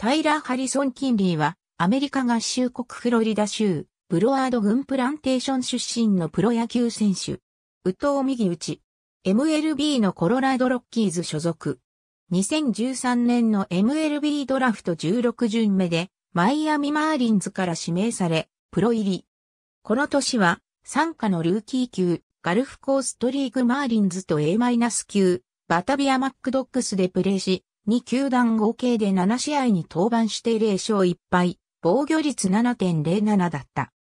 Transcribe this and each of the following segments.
タイラー・ハリソン・キンリーは、アメリカ合衆国フロリダ州、ブロワード郡プランテーション出身のプロ野球選手。宇藤右打ち。MLB のコロラドロッキーズ所属。2013年の MLB ドラフト16巡目で、マイアミマーリンズから指名され、プロ入り。この年は、参加のルーキー級、ガルフコーストリーグマーリンズと A- 級、バタビアマックドックスでプレーし、2球団合計で7試合に登板して0勝1敗、防御率7.07だった。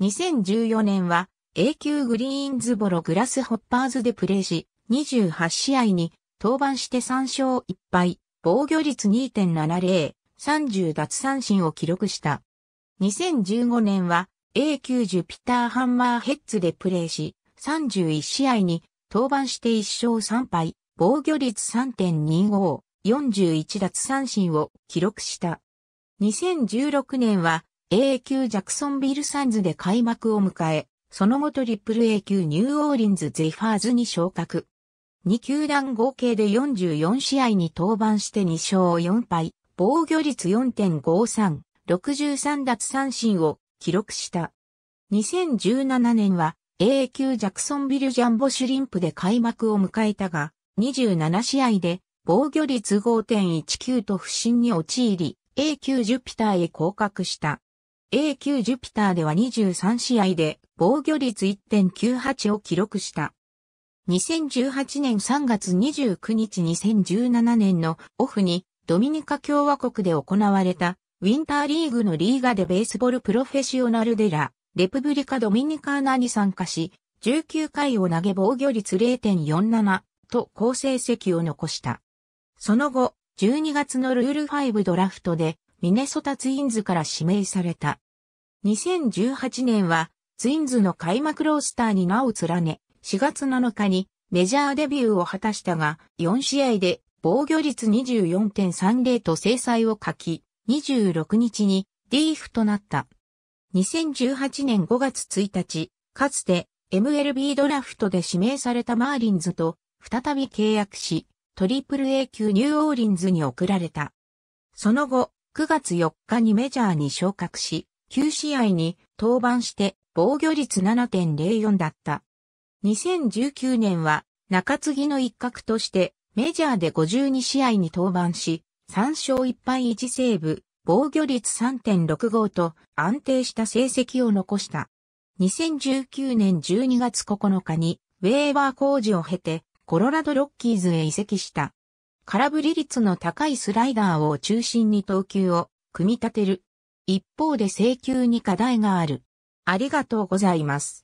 2014年は A 級グリーンズボログラスホッパーズでプレーし、28試合に登板して3勝1敗、防御率2.70、30奪三振を記録した。2015年は A 級ジュピターハンマーヘッズでプレーし、31試合に登板して1勝3敗、防御率3.25、41奪三振を記録した。2016年は A 級ジャクソンビルサンズで開幕を迎え、その後トリプル A 級ニューオーリンズゼファーズに昇格。2球団合計で44試合に登板して2勝4敗、防御率4.53、63奪三振を記録した。2017年は A 級ジャクソンビルジャンボシュリンプで開幕を迎えたが、27試合で防御率5.19と不振に陥り、A 級ジュピターへ降格した。A 級ジュピターでは23試合で防御率1.98を記録した。2018年3月29日2017年のオフにドミニカ共和国で行われたウィンターリーグのリーガでベースボールプロフェッショナルデラ、レプブリカドミニカーナに参加し、19回を投げ防御率0.47と好成績を残した。その後、12月のルール5ドラフトで、ミネソタツインズから指名された。2018年は、ツインズの開幕ロースターに名を連ね、4月7日にメジャーデビューを果たしたが、4試合で防御率24.30と制裁を書き、26日にリーフとなった。2018年5月1日、かつて MLB ドラフトで指名されたマーリンズと再び契約し、トリプル A 級ニューオーリンズに送られた。その後、9月4日にメジャーに昇格し、9試合に登板して防御率7.04だった。2019年は中継ぎの一角としてメジャーで52試合に登板し、3勝1敗1セーブ、防御率3.65と安定した成績を残した。2019年12月9日にウェーバー工事を経てコロラドロッキーズへ移籍した。空振り率の高いスライダーを中心に投球を組み立てる。一方で請求に課題がある。ありがとうございます。